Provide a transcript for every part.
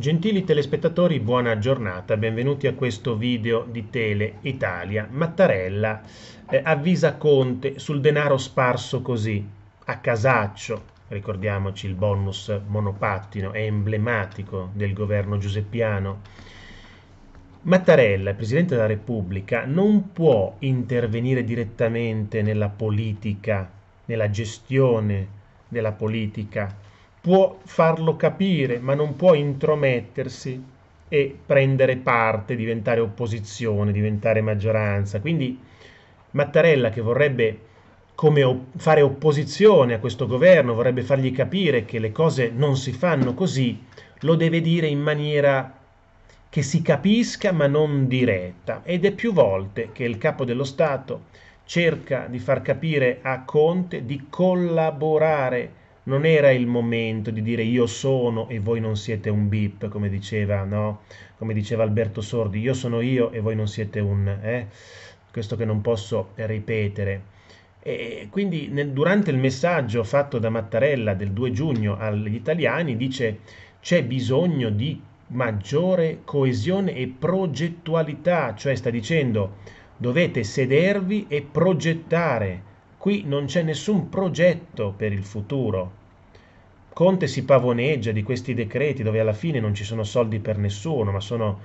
Gentili telespettatori, buona giornata, benvenuti a questo video di Tele Italia. Mattarella eh, avvisa Conte sul denaro sparso così, a casaccio. Ricordiamoci il bonus monopattino, è emblematico del governo giuseppiano. Mattarella, Presidente della Repubblica, non può intervenire direttamente nella politica, nella gestione della politica può farlo capire, ma non può intromettersi e prendere parte, diventare opposizione, diventare maggioranza. Quindi Mattarella che vorrebbe op- fare opposizione a questo governo, vorrebbe fargli capire che le cose non si fanno così, lo deve dire in maniera che si capisca ma non diretta. Ed è più volte che il capo dello Stato cerca di far capire a Conte di collaborare non era il momento di dire io sono e voi non siete un bip, come diceva, no? come diceva Alberto Sordi, io sono io e voi non siete un... Eh? Questo che non posso ripetere. E quindi nel, durante il messaggio fatto da Mattarella del 2 giugno agli italiani dice c'è bisogno di maggiore coesione e progettualità, cioè sta dicendo dovete sedervi e progettare. Qui non c'è nessun progetto per il futuro. Conte si pavoneggia di questi decreti dove alla fine non ci sono soldi per nessuno, ma sono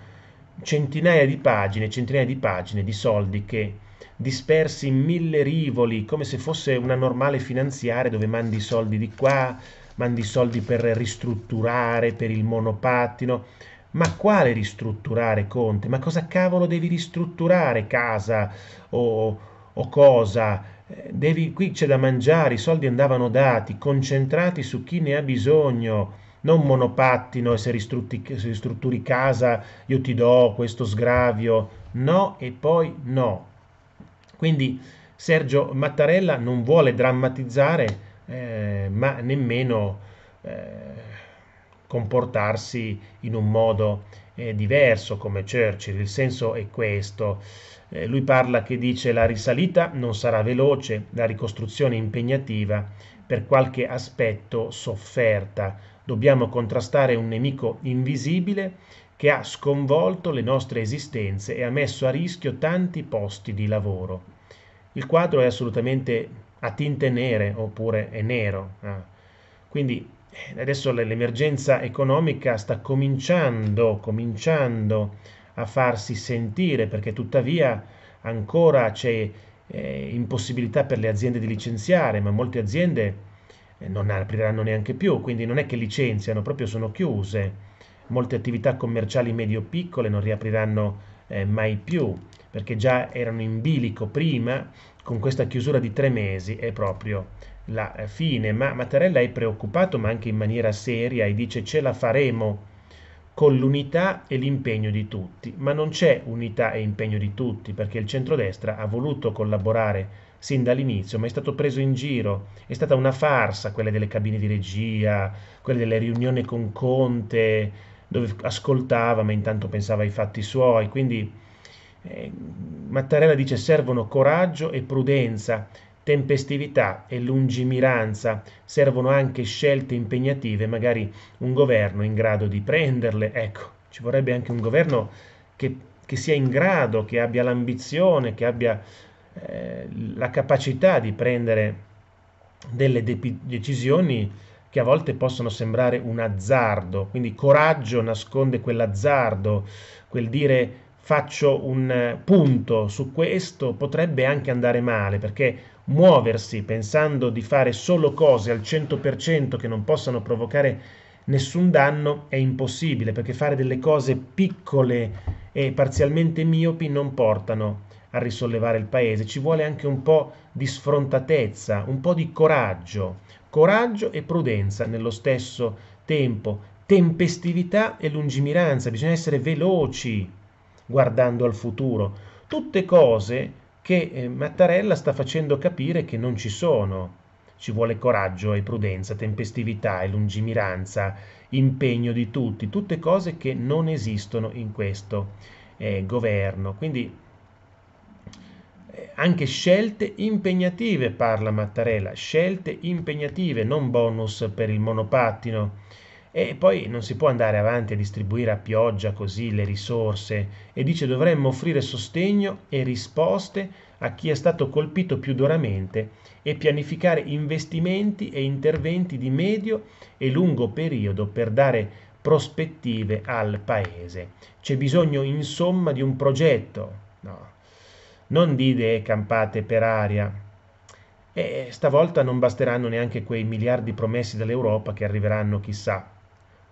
centinaia di pagine, centinaia di pagine di soldi che dispersi in mille rivoli, come se fosse una normale finanziaria dove mandi i soldi di qua, mandi i soldi per ristrutturare, per il monopattino. Ma quale ristrutturare Conte? Ma cosa cavolo devi ristrutturare casa o, o cosa? Eh, devi, qui c'è da mangiare, i soldi andavano dati, concentrati su chi ne ha bisogno, non monopattino e se ristrutturi casa io ti do questo sgravio, no e poi no. Quindi Sergio Mattarella non vuole drammatizzare, eh, ma nemmeno... Eh, comportarsi in un modo eh, diverso come Churchill. Il senso è questo. Eh, lui parla che dice la risalita non sarà veloce, la ricostruzione impegnativa, per qualche aspetto sofferta. Dobbiamo contrastare un nemico invisibile che ha sconvolto le nostre esistenze e ha messo a rischio tanti posti di lavoro. Il quadro è assolutamente a tinte nere oppure è nero. Ah. Quindi adesso l'emergenza economica sta cominciando, cominciando a farsi sentire perché tuttavia ancora c'è eh, impossibilità per le aziende di licenziare, ma molte aziende eh, non apriranno neanche più, quindi non è che licenziano, proprio sono chiuse. Molte attività commerciali medio-piccole non riapriranno eh, mai più, perché già erano in bilico prima, con questa chiusura di tre mesi è proprio la fine, ma Mattarella è preoccupato ma anche in maniera seria e dice ce la faremo con l'unità e l'impegno di tutti, ma non c'è unità e impegno di tutti perché il centrodestra ha voluto collaborare sin dall'inizio, ma è stato preso in giro, è stata una farsa quella delle cabine di regia, quella delle riunioni con Conte, dove ascoltava ma intanto pensava ai fatti suoi, quindi eh, Mattarella dice servono coraggio e prudenza tempestività e lungimiranza. Servono anche scelte impegnative, magari un governo in grado di prenderle. Ecco, ci vorrebbe anche un governo che, che sia in grado, che abbia l'ambizione, che abbia eh, la capacità di prendere delle de- decisioni che a volte possono sembrare un azzardo, quindi coraggio nasconde quell'azzardo, quel dire faccio un eh, punto su questo, potrebbe anche andare male perché muoversi pensando di fare solo cose al 100% che non possano provocare nessun danno è impossibile perché fare delle cose piccole e parzialmente miopi non portano a risollevare il paese, ci vuole anche un po' di sfrontatezza, un po' di coraggio, coraggio e prudenza nello stesso tempo, tempestività e lungimiranza, bisogna essere veloci guardando al futuro, tutte cose che eh, Mattarella sta facendo capire che non ci sono. Ci vuole coraggio e prudenza, tempestività e lungimiranza, impegno di tutti, tutte cose che non esistono in questo eh, governo. Quindi eh, anche scelte impegnative, parla Mattarella, scelte impegnative, non bonus per il monopattino. E poi non si può andare avanti a distribuire a pioggia così le risorse e dice dovremmo offrire sostegno e risposte a chi è stato colpito più duramente e pianificare investimenti e interventi di medio e lungo periodo per dare prospettive al paese. C'è bisogno insomma di un progetto, no. non di idee campate per aria, e stavolta non basteranno neanche quei miliardi promessi dall'Europa che arriveranno chissà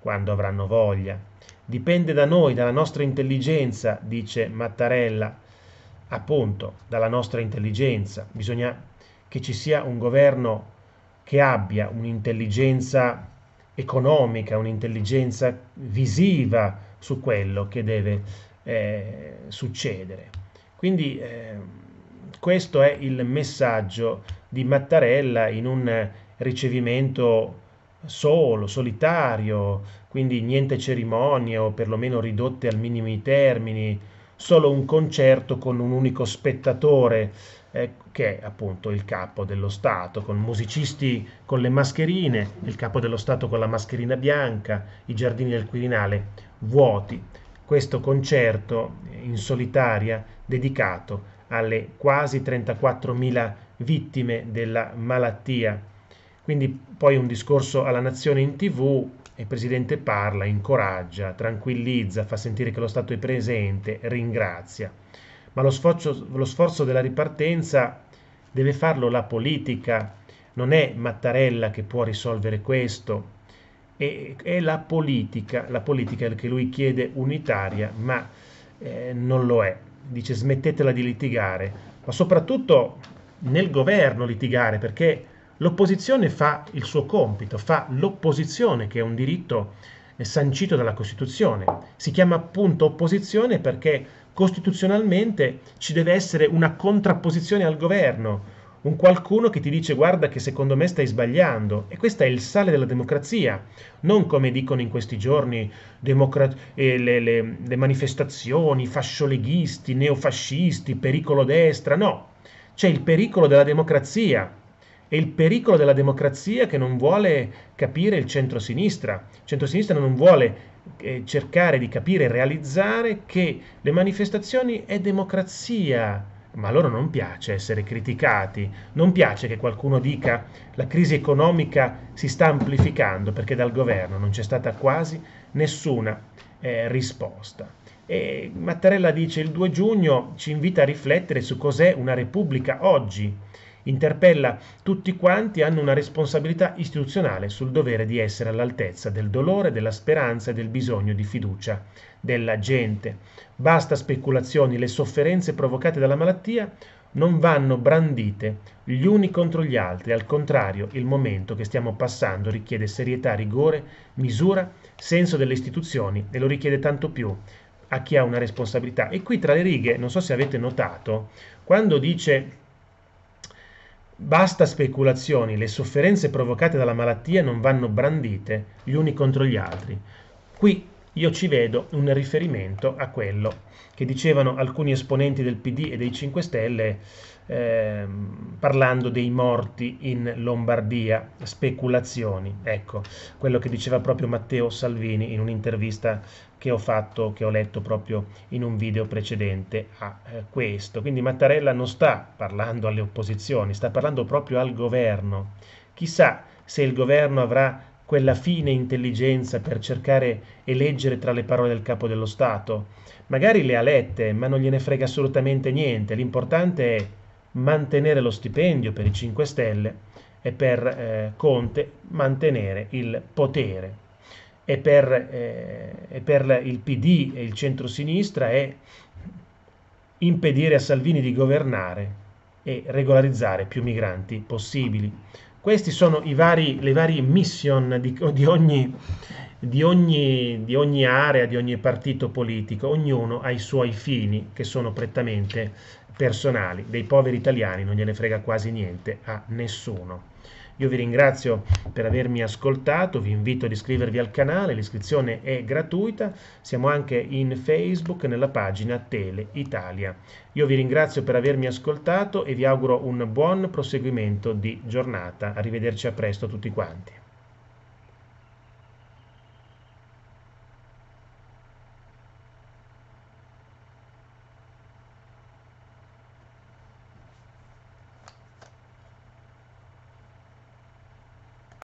quando avranno voglia. Dipende da noi, dalla nostra intelligenza, dice Mattarella, appunto, dalla nostra intelligenza. Bisogna che ci sia un governo che abbia un'intelligenza economica, un'intelligenza visiva su quello che deve eh, succedere. Quindi eh, questo è il messaggio di Mattarella in un ricevimento solo, solitario, quindi niente cerimonie o perlomeno ridotte al minimo i termini, solo un concerto con un unico spettatore eh, che è appunto il capo dello Stato, con musicisti con le mascherine, il capo dello Stato con la mascherina bianca, i giardini del Quirinale vuoti. Questo concerto in solitaria dedicato alle quasi 34.000 vittime della malattia quindi poi un discorso alla nazione in tv, il presidente parla, incoraggia, tranquillizza, fa sentire che lo Stato è presente, ringrazia. Ma lo sforzo, lo sforzo della ripartenza deve farlo la politica, non è Mattarella che può risolvere questo, è, è la politica, la politica che lui chiede unitaria, ma eh, non lo è. Dice smettetela di litigare, ma soprattutto nel governo litigare, perché L'opposizione fa il suo compito, fa l'opposizione che è un diritto sancito dalla Costituzione. Si chiama appunto opposizione perché costituzionalmente ci deve essere una contrapposizione al governo, un qualcuno che ti dice guarda che secondo me stai sbagliando e questo è il sale della democrazia, non come dicono in questi giorni democra- eh, le, le, le manifestazioni, fascioleghisti, neofascisti, pericolo destra, no, c'è il pericolo della democrazia è il pericolo della democrazia che non vuole capire il centrosinistra. Il centrosinistra non vuole eh, cercare di capire e realizzare che le manifestazioni è democrazia. Ma a loro non piace essere criticati, non piace che qualcuno dica la crisi economica si sta amplificando perché dal governo non c'è stata quasi nessuna eh, risposta. E Mattarella dice il 2 giugno ci invita a riflettere su cos'è una repubblica oggi interpella tutti quanti hanno una responsabilità istituzionale sul dovere di essere all'altezza del dolore, della speranza e del bisogno di fiducia della gente. Basta speculazioni, le sofferenze provocate dalla malattia non vanno brandite gli uni contro gli altri, al contrario il momento che stiamo passando richiede serietà, rigore, misura, senso delle istituzioni e lo richiede tanto più a chi ha una responsabilità. E qui tra le righe, non so se avete notato, quando dice Basta speculazioni, le sofferenze provocate dalla malattia non vanno brandite gli uni contro gli altri. Qui io ci vedo un riferimento a quello che dicevano alcuni esponenti del PD e dei 5 Stelle eh, parlando dei morti in Lombardia, speculazioni, ecco, quello che diceva proprio Matteo Salvini in un'intervista che ho fatto, che ho letto proprio in un video precedente a eh, questo. Quindi Mattarella non sta parlando alle opposizioni, sta parlando proprio al governo. Chissà se il governo avrà quella fine intelligenza per cercare e leggere tra le parole del capo dello Stato. Magari le ha lette, ma non gliene frega assolutamente niente. L'importante è mantenere lo stipendio per i 5 Stelle e per eh, Conte mantenere il potere. E per, eh, e per il PD e il centrosinistra è impedire a Salvini di governare e regolarizzare più migranti possibili. Questi sono vari, le varie mission di, di, ogni, di, ogni, di, ogni, area, di ogni partito politico. Ognuno ha i suoi fini che sono prettamente personali. Dei poveri italiani non gliene frega quasi niente a nessuno. Io vi ringrazio per avermi ascoltato, vi invito ad iscrivervi al canale, l'iscrizione è gratuita, siamo anche in Facebook nella pagina Tele Italia. Io vi ringrazio per avermi ascoltato e vi auguro un buon proseguimento di giornata. Arrivederci a presto a tutti quanti.